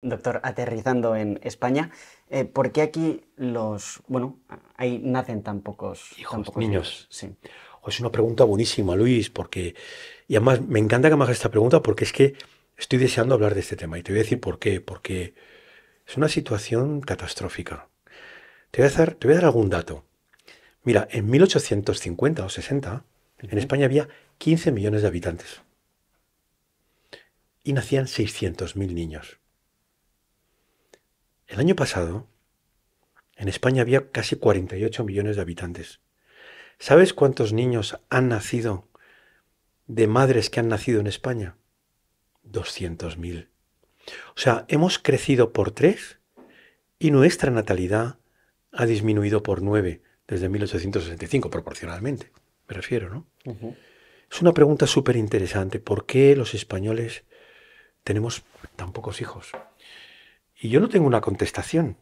Doctor, aterrizando en España, eh, ¿por qué aquí los, bueno, ahí nacen tan pocos, Hijos, niños? Es una pregunta buenísima, Luis, porque, y además me encanta que me hagas esta pregunta porque es que estoy deseando hablar de este tema y te voy a decir por qué, porque es una situación catastrófica. Te voy a dar, te voy a dar algún dato. Mira, en 1850 o 60, en España había 15 millones de habitantes y nacían 600.000 niños. El año pasado, en España había casi 48 millones de habitantes. ¿Sabes cuántos niños han nacido de madres que han nacido en España? 200.000. O sea, hemos crecido por tres y nuestra natalidad ha disminuido por nueve desde 1865, proporcionalmente, me refiero, ¿no? Es una pregunta súper interesante. ¿Por qué los españoles tenemos tan pocos hijos? Y yo no tengo una contestación.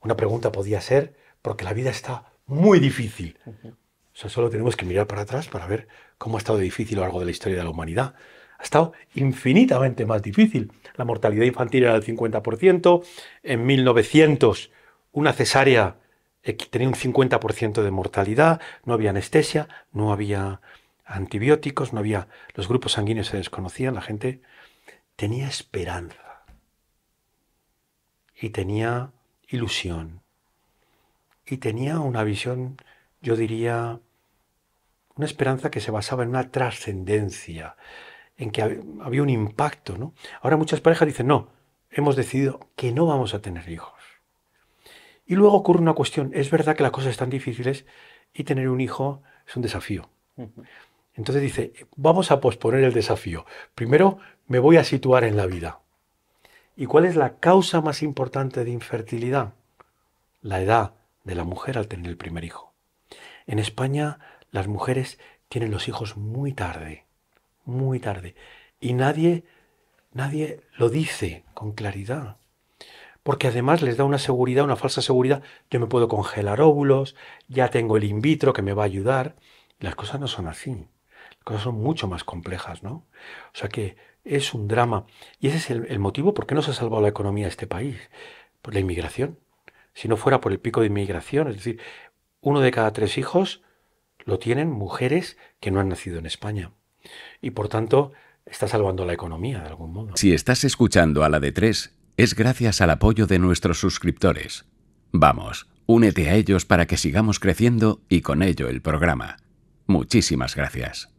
Una pregunta podía ser, porque la vida está muy difícil. O sea, solo tenemos que mirar para atrás para ver cómo ha estado difícil a lo largo de la historia de la humanidad. Ha estado infinitamente más difícil. La mortalidad infantil era del 50%. En 1900, una cesárea tenía un 50% de mortalidad. No había anestesia, no había antibióticos, no había. Los grupos sanguíneos se desconocían, la gente tenía esperanza y tenía ilusión y tenía una visión, yo diría, una esperanza que se basaba en una trascendencia, en que había un impacto. ¿no? Ahora muchas parejas dicen, no, hemos decidido que no vamos a tener hijos. Y luego ocurre una cuestión, es verdad que las cosas están difíciles y tener un hijo es un desafío. Entonces dice, vamos a posponer el desafío. Primero me voy a situar en la vida. ¿Y cuál es la causa más importante de infertilidad? La edad de la mujer al tener el primer hijo. En España las mujeres tienen los hijos muy tarde, muy tarde. Y nadie, nadie lo dice con claridad. Porque además les da una seguridad, una falsa seguridad. Yo me puedo congelar óvulos, ya tengo el in vitro que me va a ayudar. Las cosas no son así. Las cosas son mucho más complejas, ¿no? O sea que es un drama. Y ese es el, motivo por qué no se ha salvado la economía de este país. Por la inmigración. Si no fuera por el pico de inmigración, es decir, uno de cada tres hijos lo tienen mujeres que no han nacido en España. Y por tanto, está salvando la economía de algún modo. Si estás escuchando a la de tres, es gracias al apoyo de nuestros suscriptores. Vamos, únete a ellos para que sigamos creciendo y con ello el programa. Muchísimas gracias.